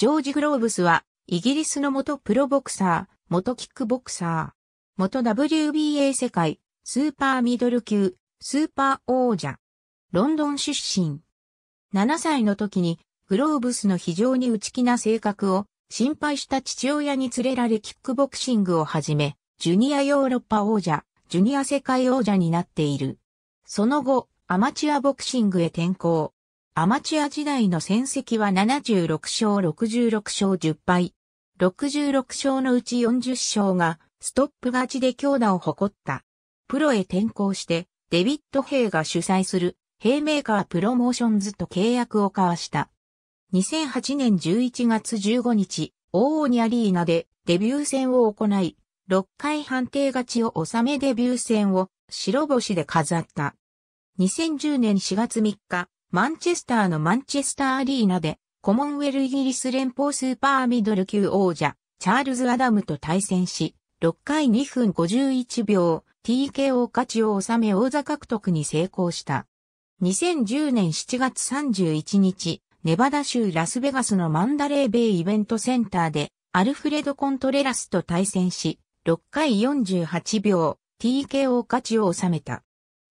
ジョージ・グローブスは、イギリスの元プロボクサー、元キックボクサー、元 WBA 世界、スーパーミドル級、スーパー王者、ロンドン出身。7歳の時に、グローブスの非常に内気な性格を、心配した父親に連れられキックボクシングを始め、ジュニアヨーロッパ王者、ジュニア世界王者になっている。その後、アマチュアボクシングへ転向。アマチュア時代の戦績は76勝66勝10敗。66勝のうち40勝がストップ勝ちで強打を誇った。プロへ転向してデビッド・ヘイが主催するヘイメーカープロモーションズと契約を交わした。2008年11月15日、大にアリーナでデビュー戦を行い、6回判定勝ちを収めデビュー戦を白星で飾った。2010年4月3日、マンチェスターのマンチェスターアリーナで、コモンウェルイギリス連邦スーパーミドル級王者、チャールズ・アダムと対戦し、6回2分51秒、TKO 勝ちを収め王座獲得に成功した。2010年7月31日、ネバダ州ラスベガスのマンダレーベイイベントセンターで、アルフレド・コントレラスと対戦し、6回48秒、TKO 勝ちを収めた。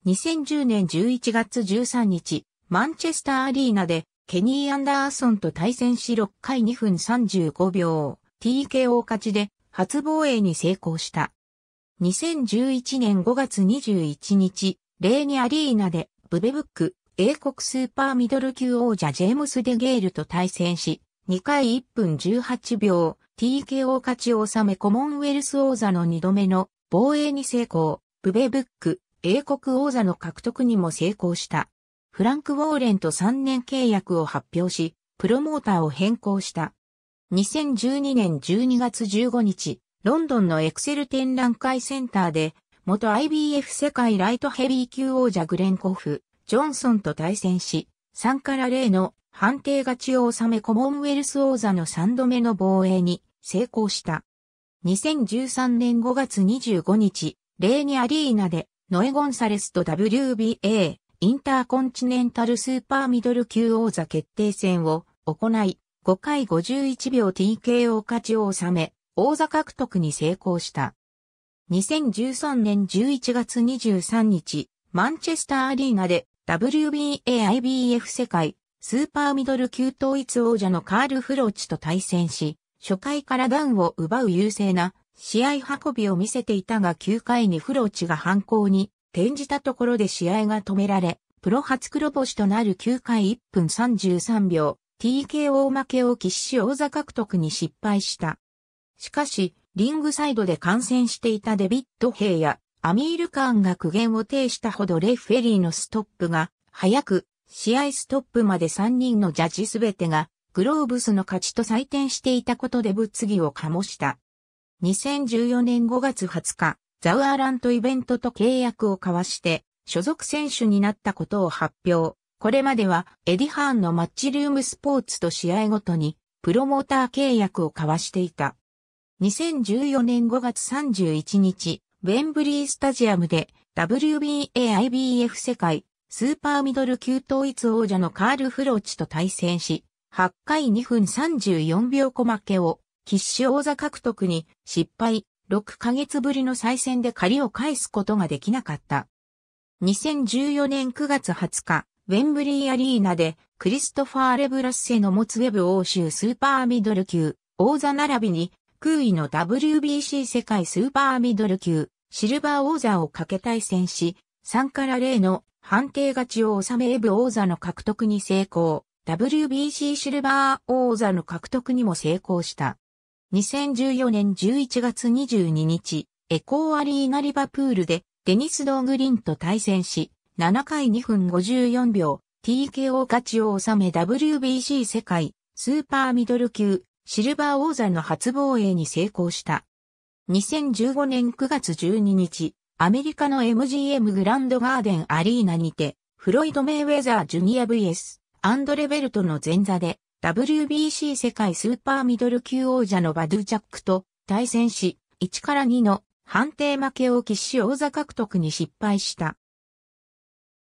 2010年11月13日、マンチェスターアリーナで、ケニー・アンダーソンと対戦し6回2分35秒、TKO 勝ちで、初防衛に成功した。2011年5月21日、レーニアリーナで、ブベブック、英国スーパーミドル級王者ジェームス・デゲールと対戦し、2回1分18秒、TKO 勝ちを収めコモンウェルス王座の2度目の防衛に成功、ブベブック、英国王座の獲得にも成功した。フランク・ウォーレンと3年契約を発表し、プロモーターを変更した。2012年12月15日、ロンドンのエクセル展覧会センターで、元 IBF 世界ライトヘビー級王者グレンコフ、ジョンソンと対戦し、3から0の判定勝ちを収めコモンウェルス王座の3度目の防衛に成功した。2013年5月25日、レーニアリーナでノエ・ゴンサレスと WBA インターコンチネンタルスーパーミドル級王座決定戦を行い、5回51秒 TKO 勝ちを収め、王座獲得に成功した。2013年11月23日、マンチェスターアリーナで WBA IBF 世界スーパーミドル級統一王者のカール・フローチと対戦し、初回からダウンを奪う優勢な試合運びを見せていたが9回にフローチが犯行に転じたところで試合が止められ、プロ初黒星となる9回1分33秒、TKO 負けを喫し王座獲得に失敗した。しかし、リングサイドで観戦していたデビッド・ヘイやアミール・カーンが苦言を呈したほどレフェリーのストップが早く、試合ストップまで3人のジャッジすべてがグローブスの勝ちと採点していたことで物議を醸した。2014年5月20日、ザウアーラントイベントと契約を交わして、所属選手になったことを発表。これまでは、エディハーンのマッチルームスポーツと試合ごとに、プロモーター契約を交わしていた。2014年5月31日、ウェンブリースタジアムで、WBA IBF 世界、スーパーミドル級統一王者のカール・フローチと対戦し、8回2分34秒小負けを、必死王座獲得に失敗、6ヶ月ぶりの再戦で借りを返すことができなかった。2014年9月20日、ウェンブリーアリーナでクリストファー・レブラッセの持つウェブ欧州スーパーミドル級、王座並びに空位の WBC 世界スーパーミドル級、シルバー王座をかけ対戦し、3から0の判定勝ちを収めエブ王座の獲得に成功、WBC シルバー王座の獲得にも成功した。2014年11月22日、エコーアリーナリバプールでデニス・ドーグリンと対戦し、7回2分54秒、TKO 勝ちを収め WBC 世界スーパーミドル級シルバー王座の初防衛に成功した。2015年9月12日、アメリカの MGM グランドガーデンアリーナにて、フロイド・メイウェザー・ジュニア VS、アンドレベルトの前座で、WBC 世界スーパーミドル級王者のバドゥジャックと対戦し、1から2の判定負けを喫し王座獲得に失敗した。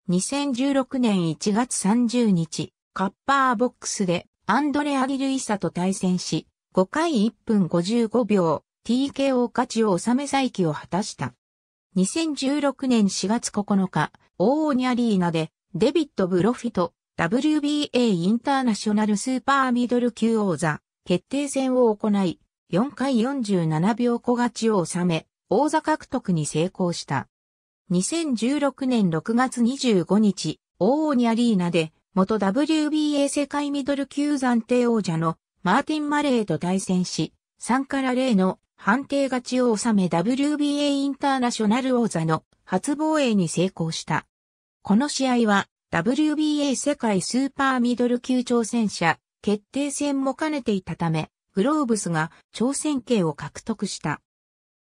2016年1月30日、カッパーボックスでアンドレア・リルイサと対戦し、5回1分55秒、TKO 勝ちを収め再起を果たした。2016年4月9日、オーニャリーナでデビッド・ブロフィと WBA インターナショナルスーパーミドル級王座決定戦を行い、4回47秒小勝ちを収め、王座獲得に成功した。2016年6月25日、大王にアリーナで、元 WBA 世界ミドル級暫定王者のマーティン・マレーと対戦し、3から0の判定勝ちを収め WBA インターナショナル王座の初防衛に成功した。この試合は WBA 世界スーパーミドル級挑戦者決定戦も兼ねていたため、グローブスが挑戦権を獲得した。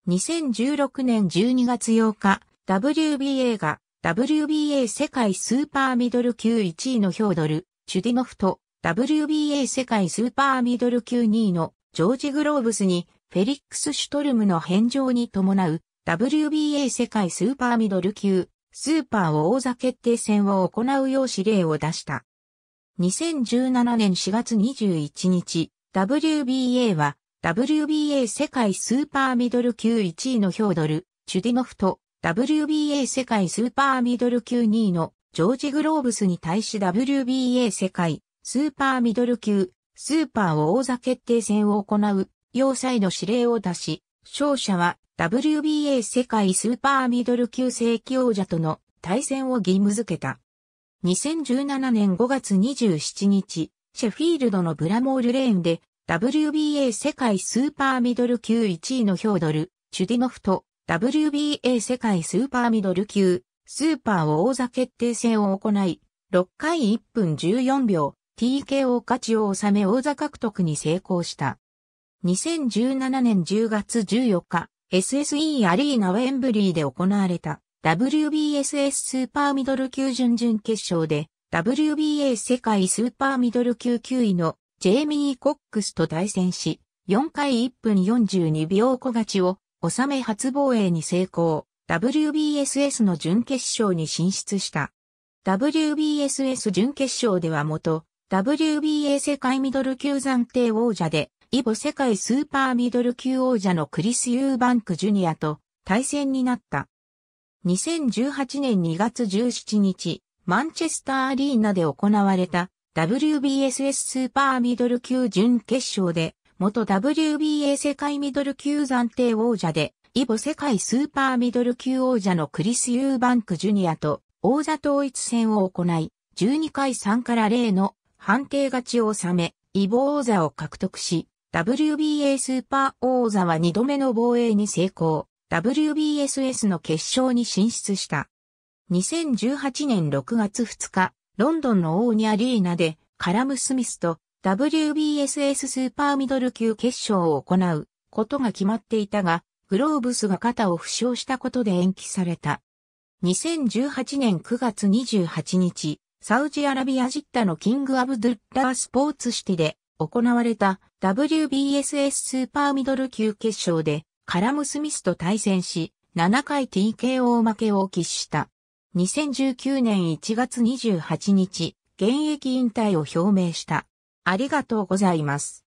2016年12月8日、WBA が WBA 世界スーパーミドル級1位のヒョードル、チュディノフと WBA 世界スーパーミドル級2位のジョージ・グローブスにフェリックス・シュトルムの返上に伴う WBA 世界スーパーミドル級スーパー王座決定戦を行うよう指令を出した。2017年4月21日、WBA は WBA 世界スーパーミドル級1位のヒョードル、チュディノフと WBA 世界スーパーミドル級2位のジョージ・グローブスに対し WBA 世界スーパーミドル級スーパー王座決定戦を行う要塞の指令を出し、勝者は WBA 世界スーパーミドル級正規王者との対戦を義務付けた。2017年5月27日、シェフィールドのブラモールレーンで WBA 世界スーパーミドル級1位のヒョードル、チュディノフと WBA 世界スーパーミドル級、スーパー王座決定戦を行い、6回1分14秒、TKO 勝ちを収め王座獲得に成功した。2017年10月14日、SSE アリーナウェンブリーで行われた WBSS スーパーミドル級準々決勝で WBA 世界スーパーミドル級9位のジェイミー・コックスと対戦し4回1分42秒小勝ちを収め初防衛に成功 WBSS の準決勝に進出した WBSS 準決勝では元 WBA 世界ミドル級暫定王者でイボ世界スーパーミドル級王者のクリス・ユーバンク・ジュニアと対戦になった。2018年2月17日、マンチェスターアリーナで行われた WBSS スーパーミドル級準決勝で、元 WBA 世界ミドル級暫定王者で、イボ世界スーパーミドル級王者のクリス・ユーバンク・ジュニアと王座統一戦を行い、12回3から0の判定勝ちを収め、イボ王座を獲得し、WBA スーパー王座は2度目の防衛に成功、WBSS の決勝に進出した。2018年6月2日、ロンドンのオーニアリーナで、カラム・スミスと WBSS スーパーミドル級決勝を行うことが決まっていたが、グローブスが肩を負傷したことで延期された。2018年9月28日、サウジアラビアジッタのキング・アブドゥッラースポーツシティで行われた WBSS スーパーミドル級決勝でカラム・スミスと対戦し、7回 TKO 負けを喫した。2019年1月28日、現役引退を表明した。ありがとうございます。